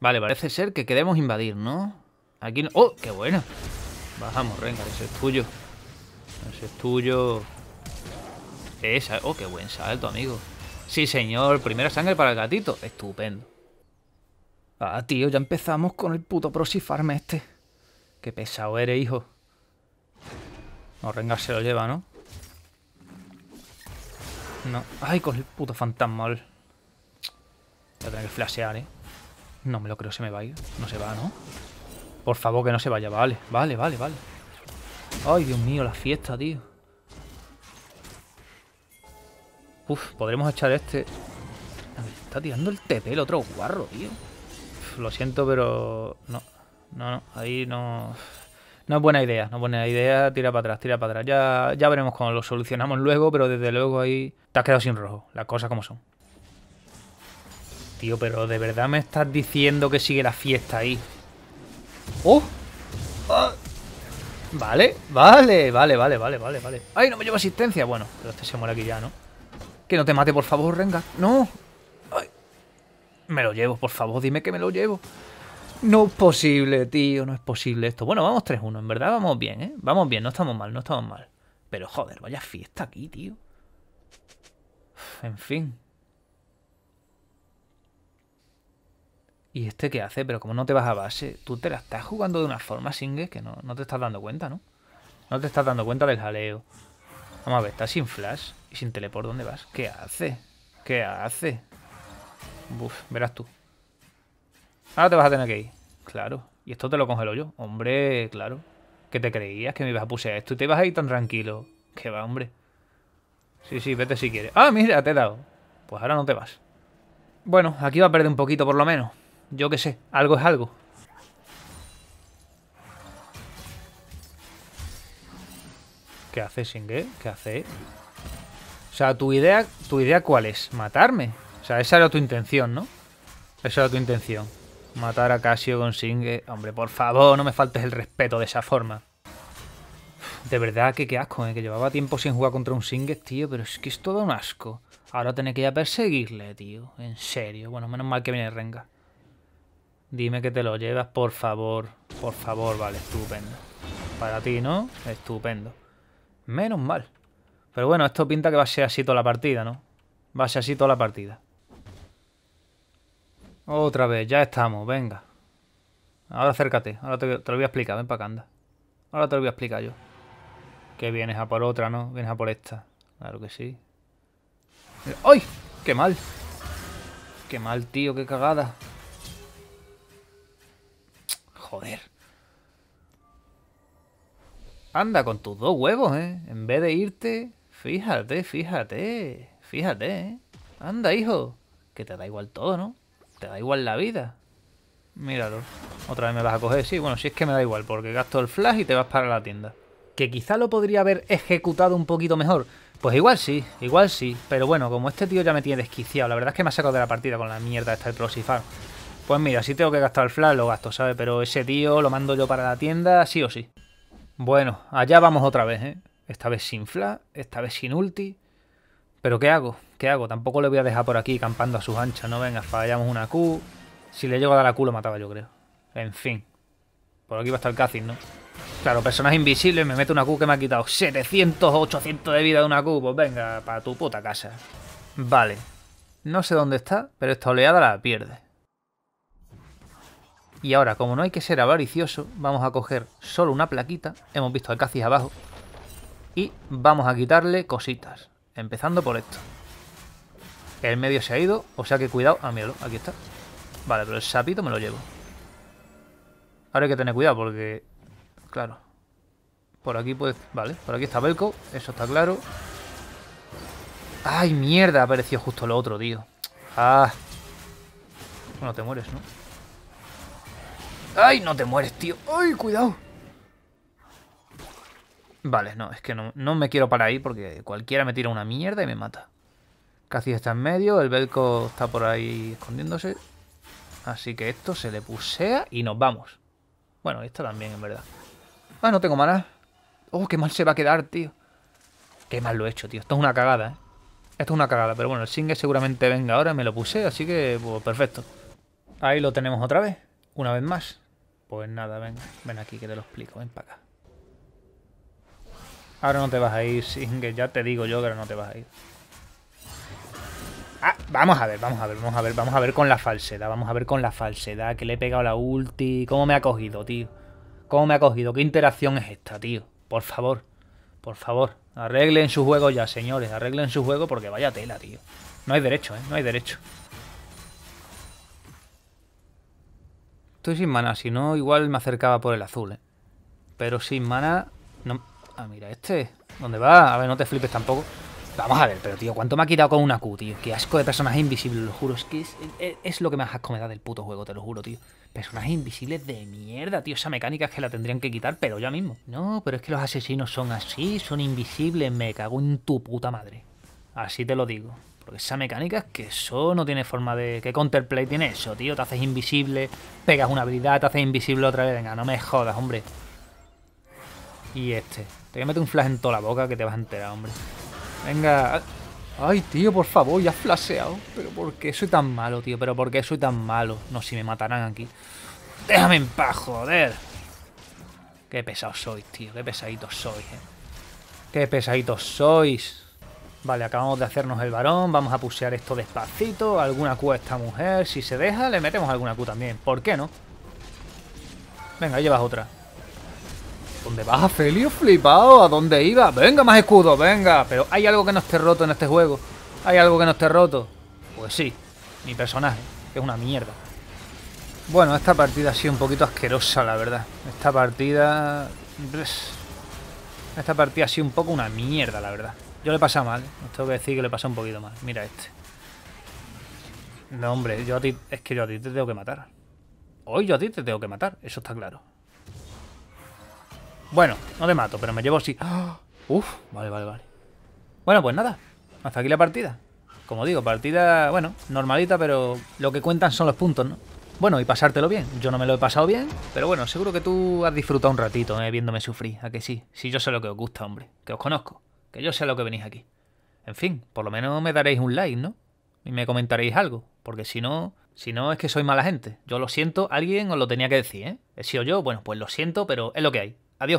Vale, parece ser que queremos invadir, ¿no? Aquí no... ¡Oh, qué bueno! Bajamos, Rengar, ese es tuyo. Ese es tuyo. Esa... ¡Oh, qué buen salto, amigo! Sí, señor. Primera sangre para el gatito. Estupendo. Ah, tío, ya empezamos con el puto Farm este. Qué pesado eres, hijo. No, Rengar se lo lleva, ¿no? No. Ay, con el puto fantasma. Voy a tener que flashear, ¿eh? No me lo creo, se me va No se va, ¿no? Por favor, que no se vaya. Vale, vale, vale, vale. Ay, Dios mío, la fiesta, tío. Uf, podremos echar este... A ver, está tirando el TP el otro guarro, tío. lo siento, pero... No, no, no. Ahí no... No es buena idea, no es buena idea. Tira para atrás, tira para atrás. Ya, ya veremos cómo lo solucionamos luego, pero desde luego ahí... Te has quedado sin rojo. Las cosas como son. Tío, pero ¿de verdad me estás diciendo que sigue la fiesta ahí? ¡Oh! Ah. Vale, vale, vale, vale, vale, vale, vale. ¡Ay, no me llevo asistencia! Bueno, pero este se muere aquí ya, ¿no? Que no te mate, por favor, Renga. ¡No! Me lo llevo, por favor, dime que me lo llevo. No es posible, tío, no es posible esto. Bueno, vamos 3-1, en verdad vamos bien, ¿eh? Vamos bien, no estamos mal, no estamos mal. Pero joder, vaya fiesta aquí, tío. En fin, ¿y este qué hace? Pero como no te vas a base, tú te la estás jugando de una forma, Singe, que no, te estás dando cuenta, ¿no? No te estás dando cuenta del jaleo. Vamos a ver, estás sin flash y sin teleport, ¿dónde vas? ¿Qué hace? ¿Qué hace? Buf, verás tú. Ahora te vas a tener que ir. Claro. Y esto te lo congelo yo. Hombre, claro. ¿Qué te creías que me ibas a puse esto y te ibas a ir tan tranquilo? Qué va, hombre. Sí, sí, vete si quieres. ¡Ah, mira! Te he dado. Pues ahora no te vas. Bueno, aquí va a perder un poquito por lo menos. Yo qué sé, algo es algo. ¿Qué hace, Singe? ¿Qué hace? O sea, tu idea, tu idea cuál es? Matarme. O sea, esa era tu intención, ¿no? Esa era tu intención. Matar a Casio con Singe. Hombre, por favor, no me faltes el respeto de esa forma. De verdad que qué asco, ¿eh? que llevaba tiempo sin jugar contra un Singe, tío, pero es que es todo un asco. Ahora tenéis que ir a perseguirle, tío. En serio. Bueno, menos mal que viene Renga. Dime que te lo llevas, por favor. Por favor, vale, estupendo. Para ti, ¿no? Estupendo. Menos mal. Pero bueno, esto pinta que va a ser así toda la partida, ¿no? Va a ser así toda la partida. Otra vez, ya estamos, venga. Ahora acércate, ahora te, lo voy a explicar, ven para acá, anda. Ahora te lo voy a explicar yo. Que vienes a por otra, ¿no? Vienes a por esta. Claro que sí. ¡Ay! ¡Qué mal! ¡Qué mal, tío! ¡Qué cagada! Joder. Anda, con tus dos huevos, ¿eh? En vez de irte... Fíjate, fíjate. Fíjate, ¿eh? Anda, hijo. Que te da igual todo, ¿no? Te da igual la vida. Míralo. Otra vez me vas a coger. Sí, bueno, si es que me da igual, porque gasto el flash y te vas para la tienda. Que quizá lo podría haber ejecutado un poquito mejor. Pues igual sí, igual sí. Pero bueno, como este tío ya me tiene desquiciado, la verdad es que me ha sacado de la partida con la mierda esta del Proxifar. Pues mira, si tengo que gastar el flash, lo gasto, ¿sabes? Pero ese tío lo mando yo para la tienda, sí o sí. Bueno, allá vamos otra vez, ¿eh? Esta vez sin flash, esta vez sin ulti. Pero ¿qué hago? ¿Qué hago? Tampoco le voy a dejar por aquí campando a sus anchas, ¿no? Venga, fallamos una Q. Si le llego a dar la Q lo mataba yo, creo. En fin. Por aquí va a estar Cacin, ¿no? Claro, personaje invisible, me mete una Q que me ha quitado 700 o 800 de vida de una Q. Pues venga, para tu puta casa. Vale. No sé dónde está, pero esta oleada la pierde. Y ahora, como no hay que ser avaricioso, vamos a coger solo una plaquita. Hemos visto el Cacis abajo. Y vamos a quitarle cositas. Empezando por esto. El medio se ha ido, o sea que cuidado. Ah, míralo, aquí está. Vale, pero el sapito me lo llevo. Ahora hay que tener cuidado porque... Claro. Por aquí pues... Vale, por aquí está Belco Eso está claro. ¡Ay, mierda! Apareció justo lo otro, tío. ¡Ah! Bueno, te mueres, ¿no? ¡Ay, no te mueres, tío! ¡Ay, cuidado! Vale, no, es que no, me quiero para ahí porque cualquiera me tira una mierda y me mata. Casi está en medio, el Belco está por ahí escondiéndose. Así que esto se le pusea y nos vamos. Bueno, esto también, en verdad. Ah, no tengo mana. Oh, qué mal se va a quedar, tío. Qué mal lo he hecho, tío. Esto es una cagada, ¿eh? Esto es una cagada, pero bueno, el Singe seguramente venga ahora, me lo puse, así que pues, perfecto. Ahí lo tenemos otra vez, una vez más. Pues nada, ven, ven aquí que te lo explico, ven para acá. Ahora no te vas a ir, sin que ya te digo yo que ahora no te vas a ir. Ah, vamos a ver, vamos a ver, vamos a ver, vamos a ver con la falsedad, vamos a ver con la falsedad, que le he pegado la ulti, cómo me ha cogido, tío. ¿Cómo me ha cogido? ¿Qué interacción es esta, tío? Por favor, por favor, arreglen su juego ya, señores, arreglen su juego porque vaya tela, tío. No hay derecho, ¿eh? No hay derecho. Estoy sin mana, si no, igual me acercaba por el azul, ¿eh? Pero sin mana... No... Ah, mira, este... ¿Dónde va? A ver, no te flipes tampoco. Vamos a ver, pero tío, ¿cuánto me ha quitado con una Q, tío? Qué asco de personaje invisible, lo juro. Es que es lo que más asco me da del puto juego, te lo juro, tío. Personajes invisibles de mierda, tío. Esa mecánica es que la tendrían que quitar, pero ya mismo. No, pero es que los asesinos son así, son invisibles, me cago en tu puta madre. Así te lo digo. Porque esa mecánica es que eso no tiene forma de... ¿Qué counterplay tiene eso, tío? Te haces invisible, pegas una habilidad, te haces invisible otra vez. Venga, no me jodas, hombre. Y este. Te voy a meter un flash en toda la boca que te vas a enterar, hombre. Venga. Ay, tío, por favor, ya has flaseado. Pero ¿por qué soy tan malo, tío? ¿Pero por qué soy tan malo? No, si me matarán aquí. Déjame en paz, joder. Qué pesado sois, tío. Qué pesaditos sois, eh. Qué pesaditos sois. Vale, acabamos de hacernos el varón, vamos a pusear esto despacito, alguna Q a esta mujer, si se deja le metemos alguna Q también, ¿por qué no? Venga, ahí llevas otra. ¿Dónde vas, Felio? Flipado, ¿a dónde iba? Venga, más escudo, venga, pero hay algo que no esté roto en este juego, hay algo que no esté roto. Pues sí, mi personaje, es una mierda. Bueno, esta partida ha sido un poquito asquerosa, la verdad. Esta partida... Esta partida ha sido un poco una mierda, la verdad. Yo le pasado mal, tengo que decir que le pasado un poquito mal. Mira este. No, hombre, yo a ti, es que yo a ti te tengo que matar. Hoy yo a ti te tengo que matar, eso está claro. Bueno, no te mato, pero me llevo así ¡Ah! vale, vale, vale. Bueno, pues nada, hasta aquí la partida. Como digo, partida, bueno, normalita, pero lo que cuentan son los puntos, ¿no? Bueno, y pasártelo bien. Yo no me lo he pasado bien, pero bueno, seguro que tú has disfrutado un ratito eh, viéndome sufrir, ¿a que sí? Si yo sé lo que os gusta, hombre, que os conozco que yo sé lo que venís aquí. En fin, por lo menos me daréis un like, ¿no? Y me comentaréis algo, porque si no, si no es que soy mala gente. Yo lo siento, alguien os lo tenía que decir, ¿eh? He sido yo, bueno, pues lo siento, pero es lo que hay. Adiós.